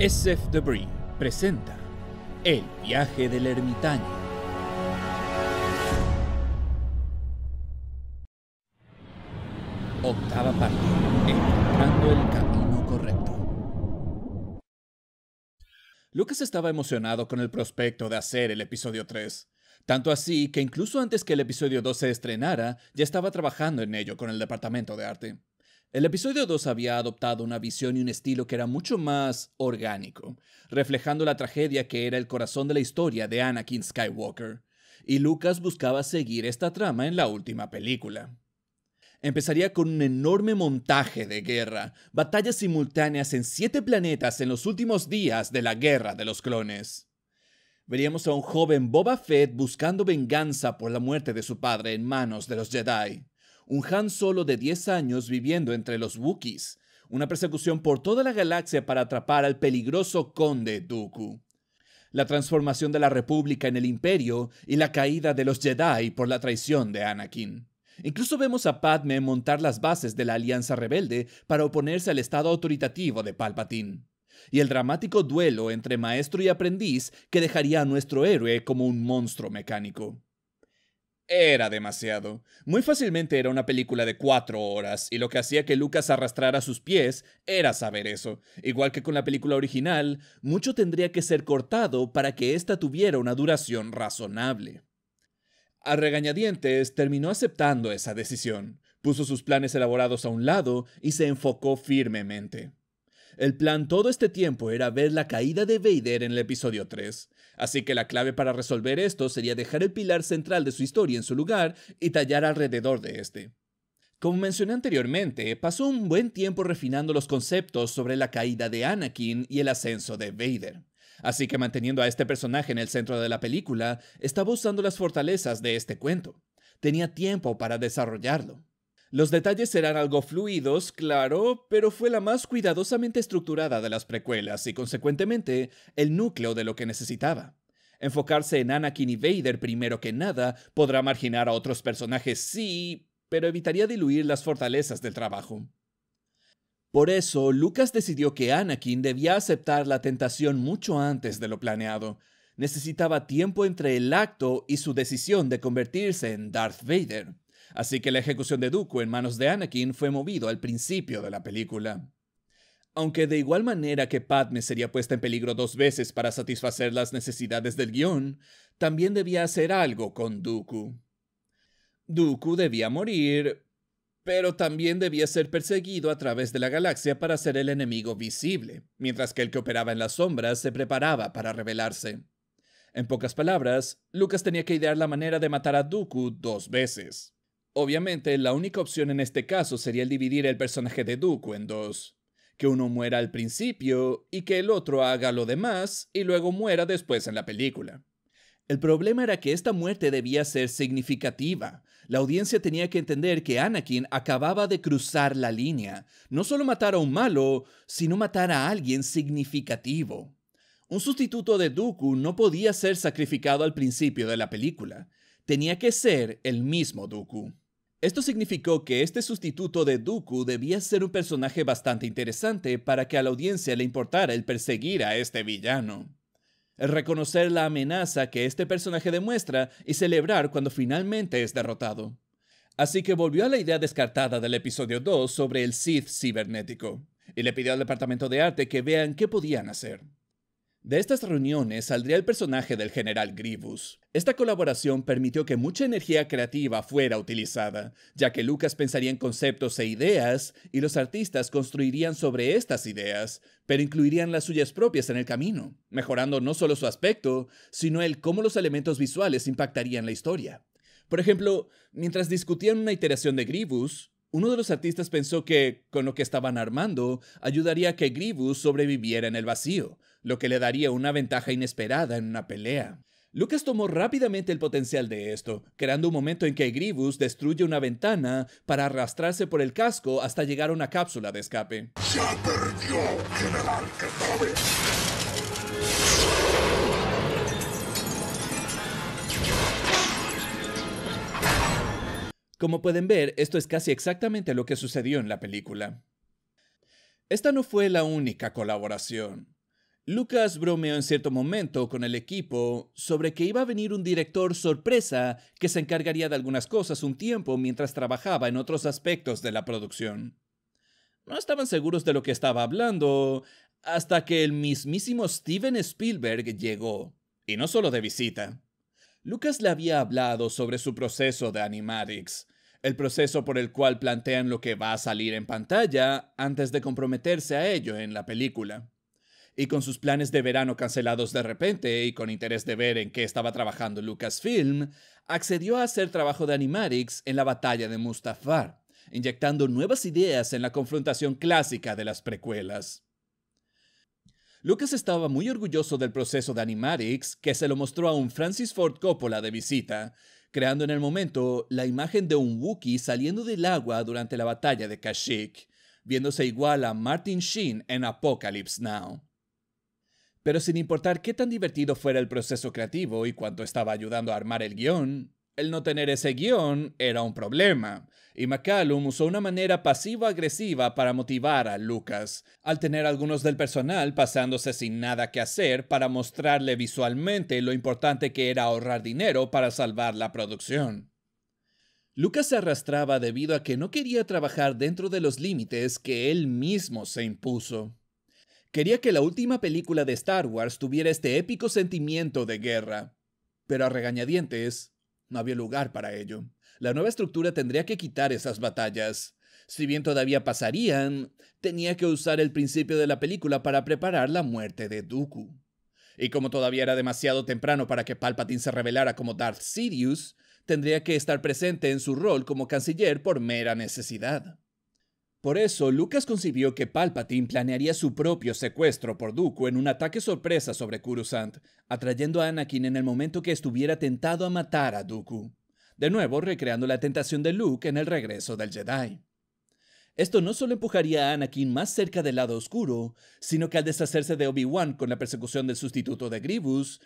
SF Debris presenta El viaje del ermitaño. Octava parte. Encontrando el camino correcto. Lucas estaba emocionado con el prospecto de hacer el episodio 3. Tanto así que incluso antes que el episodio 2 se estrenara, ya estaba trabajando en ello con el departamento de arte. El episodio 2 había adoptado una visión y un estilo que era mucho más orgánico, reflejando la tragedia que era el corazón de la historia de Anakin Skywalker, y Lucas buscaba seguir esta trama en la última película. Empezaría con un enorme montaje de guerra, batallas simultáneas en siete planetas en los últimos días de la Guerra de los Clones. Veríamos a un joven Boba Fett buscando venganza por la muerte de su padre en manos de los Jedi un Han Solo de 10 años viviendo entre los Wookiees, una persecución por toda la galaxia para atrapar al peligroso conde Dooku. La transformación de la República en el Imperio y la caída de los Jedi por la traición de Anakin. Incluso vemos a Padme montar las bases de la Alianza Rebelde para oponerse al estado autoritativo de Palpatine. Y el dramático duelo entre maestro y aprendiz que dejaría a nuestro héroe como un monstruo mecánico era demasiado. Muy fácilmente era una película de cuatro horas, y lo que hacía que Lucas arrastrara sus pies era saber eso. Igual que con la película original, mucho tendría que ser cortado para que ésta tuviera una duración razonable. A regañadientes, terminó aceptando esa decisión, puso sus planes elaborados a un lado y se enfocó firmemente. El plan todo este tiempo era ver la caída de Vader en el episodio 3, Así que la clave para resolver esto sería dejar el pilar central de su historia en su lugar y tallar alrededor de este. Como mencioné anteriormente, pasó un buen tiempo refinando los conceptos sobre la caída de Anakin y el ascenso de Vader. Así que manteniendo a este personaje en el centro de la película, estaba usando las fortalezas de este cuento. Tenía tiempo para desarrollarlo. Los detalles serán algo fluidos, claro, pero fue la más cuidadosamente estructurada de las precuelas y consecuentemente el núcleo de lo que necesitaba. Enfocarse en Anakin y Vader primero que nada podrá marginar a otros personajes, sí, pero evitaría diluir las fortalezas del trabajo. Por eso, Lucas decidió que Anakin debía aceptar la tentación mucho antes de lo planeado. Necesitaba tiempo entre el acto y su decisión de convertirse en Darth Vader así que la ejecución de Dooku en manos de Anakin fue movido al principio de la película. Aunque de igual manera que Padme sería puesta en peligro dos veces para satisfacer las necesidades del guión, también debía hacer algo con Dooku. Dooku debía morir, pero también debía ser perseguido a través de la galaxia para ser el enemigo visible, mientras que el que operaba en las sombras se preparaba para rebelarse. En pocas palabras, Lucas tenía que idear la manera de matar a Dooku dos veces. Obviamente, la única opción en este caso sería el dividir el personaje de Dooku en dos. Que uno muera al principio y que el otro haga lo demás y luego muera después en la película. El problema era que esta muerte debía ser significativa. La audiencia tenía que entender que Anakin acababa de cruzar la línea. No solo matar a un malo, sino matar a alguien significativo. Un sustituto de Dooku no podía ser sacrificado al principio de la película. Tenía que ser el mismo Dooku. Esto significó que este sustituto de Dooku debía ser un personaje bastante interesante para que a la audiencia le importara el perseguir a este villano. reconocer la amenaza que este personaje demuestra y celebrar cuando finalmente es derrotado. Así que volvió a la idea descartada del episodio 2 sobre el Sith cibernético, y le pidió al departamento de arte que vean qué podían hacer. De estas reuniones saldría el personaje del general Grievous. Esta colaboración permitió que mucha energía creativa fuera utilizada, ya que Lucas pensaría en conceptos e ideas y los artistas construirían sobre estas ideas, pero incluirían las suyas propias en el camino, mejorando no solo su aspecto, sino el cómo los elementos visuales impactarían la historia. Por ejemplo, mientras discutían una iteración de Grievous, uno de los artistas pensó que, con lo que estaban armando, ayudaría a que Grievous sobreviviera en el vacío, lo que le daría una ventaja inesperada en una pelea. Lucas tomó rápidamente el potencial de esto, creando un momento en que Grievous destruye una ventana para arrastrarse por el casco hasta llegar a una cápsula de escape. ¡Ya perdió, Como pueden ver, esto es casi exactamente lo que sucedió en la película. Esta no fue la única colaboración. Lucas bromeó en cierto momento con el equipo sobre que iba a venir un director sorpresa que se encargaría de algunas cosas un tiempo mientras trabajaba en otros aspectos de la producción. No estaban seguros de lo que estaba hablando hasta que el mismísimo Steven Spielberg llegó, y no solo de visita. Lucas le había hablado sobre su proceso de Animatics, el proceso por el cual plantean lo que va a salir en pantalla antes de comprometerse a ello en la película y con sus planes de verano cancelados de repente y con interés de ver en qué estaba trabajando Lucasfilm, accedió a hacer trabajo de animatics en la batalla de Mustafar, inyectando nuevas ideas en la confrontación clásica de las precuelas. Lucas estaba muy orgulloso del proceso de animatics que se lo mostró a un Francis Ford Coppola de visita, creando en el momento la imagen de un Wookiee saliendo del agua durante la batalla de Kashyyyk, viéndose igual a Martin Sheen en Apocalypse Now. Pero sin importar qué tan divertido fuera el proceso creativo y cuánto estaba ayudando a armar el guión, el no tener ese guión era un problema, y McCallum usó una manera pasivo-agresiva para motivar a Lucas, al tener algunos del personal pasándose sin nada que hacer para mostrarle visualmente lo importante que era ahorrar dinero para salvar la producción. Lucas se arrastraba debido a que no quería trabajar dentro de los límites que él mismo se impuso. Quería que la última película de Star Wars tuviera este épico sentimiento de guerra, pero a regañadientes no había lugar para ello. La nueva estructura tendría que quitar esas batallas. Si bien todavía pasarían, tenía que usar el principio de la película para preparar la muerte de Dooku. Y como todavía era demasiado temprano para que Palpatine se revelara como Darth Sidious, tendría que estar presente en su rol como canciller por mera necesidad. Por eso, Lucas concibió que Palpatine planearía su propio secuestro por Dooku en un ataque sorpresa sobre Coruscant, atrayendo a Anakin en el momento que estuviera tentado a matar a Dooku, de nuevo recreando la tentación de Luke en el regreso del Jedi. Esto no solo empujaría a Anakin más cerca del lado oscuro, sino que al deshacerse de Obi-Wan con la persecución del sustituto de Grievous,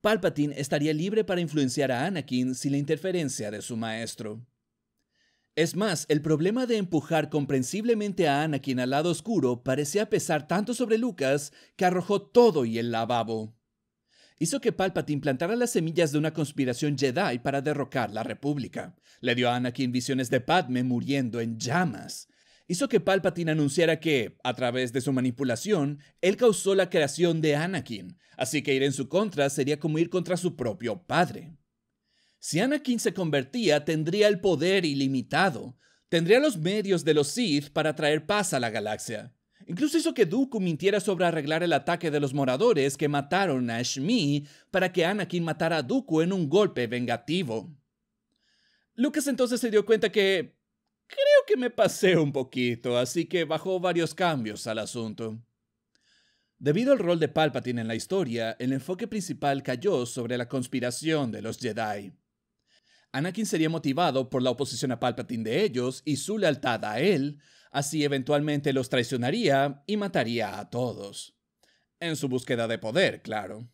Palpatine estaría libre para influenciar a Anakin sin la interferencia de su maestro. Es más, el problema de empujar comprensiblemente a Anakin al lado oscuro parecía pesar tanto sobre Lucas que arrojó todo y el lavabo. Hizo que Palpatine plantara las semillas de una conspiración Jedi para derrocar la República. Le dio a Anakin visiones de Padme muriendo en llamas. Hizo que Palpatine anunciara que, a través de su manipulación, él causó la creación de Anakin, así que ir en su contra sería como ir contra su propio padre. Si Anakin se convertía, tendría el poder ilimitado. Tendría los medios de los Sith para traer paz a la galaxia. Incluso hizo que Dooku mintiera sobre arreglar el ataque de los moradores que mataron a Shmi para que Anakin matara a Dooku en un golpe vengativo. Lucas entonces se dio cuenta que... Creo que me pasé un poquito, así que bajó varios cambios al asunto. Debido al rol de Palpatine en la historia, el enfoque principal cayó sobre la conspiración de los Jedi. Anakin sería motivado por la oposición a Palpatine de ellos y su lealtad a él, así eventualmente los traicionaría y mataría a todos. En su búsqueda de poder, claro.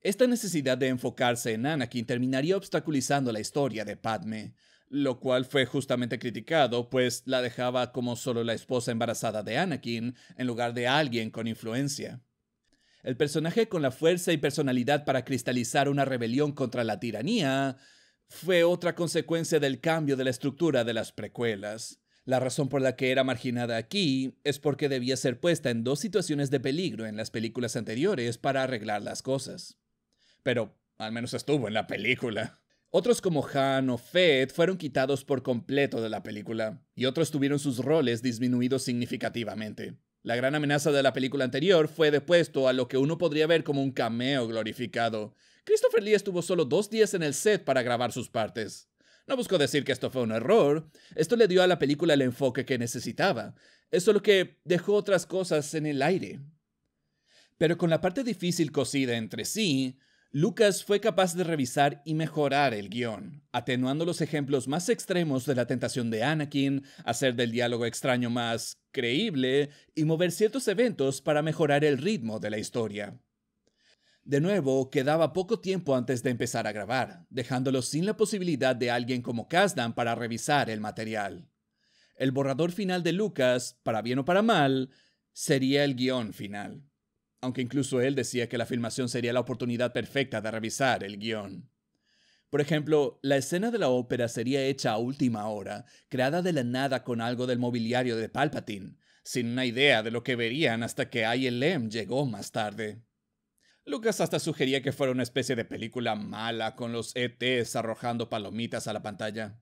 Esta necesidad de enfocarse en Anakin terminaría obstaculizando la historia de Padme, lo cual fue justamente criticado, pues la dejaba como solo la esposa embarazada de Anakin en lugar de alguien con influencia. El personaje con la fuerza y personalidad para cristalizar una rebelión contra la tiranía fue otra consecuencia del cambio de la estructura de las precuelas. La razón por la que era marginada aquí es porque debía ser puesta en dos situaciones de peligro en las películas anteriores para arreglar las cosas. Pero al menos estuvo en la película. Otros como Han o Fett fueron quitados por completo de la película, y otros tuvieron sus roles disminuidos significativamente. La gran amenaza de la película anterior fue depuesto a lo que uno podría ver como un cameo glorificado. Christopher Lee estuvo solo dos días en el set para grabar sus partes. No busco decir que esto fue un error, esto le dio a la película el enfoque que necesitaba, es solo que dejó otras cosas en el aire. Pero con la parte difícil cosida entre sí, Lucas fue capaz de revisar y mejorar el guión, atenuando los ejemplos más extremos de la tentación de Anakin, hacer del diálogo extraño más creíble y mover ciertos eventos para mejorar el ritmo de la historia. De nuevo, quedaba poco tiempo antes de empezar a grabar, dejándolo sin la posibilidad de alguien como Kazdan para revisar el material. El borrador final de Lucas, para bien o para mal, sería el guión final aunque incluso él decía que la filmación sería la oportunidad perfecta de revisar el guión. Por ejemplo, la escena de la ópera sería hecha a última hora, creada de la nada con algo del mobiliario de Palpatine, sin una idea de lo que verían hasta que ILM llegó más tarde. Lucas hasta sugería que fuera una especie de película mala con los ETs arrojando palomitas a la pantalla.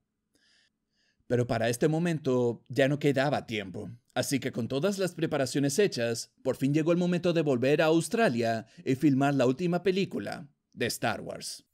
Pero para este momento ya no quedaba tiempo, así que con todas las preparaciones hechas, por fin llegó el momento de volver a Australia y filmar la última película de Star Wars.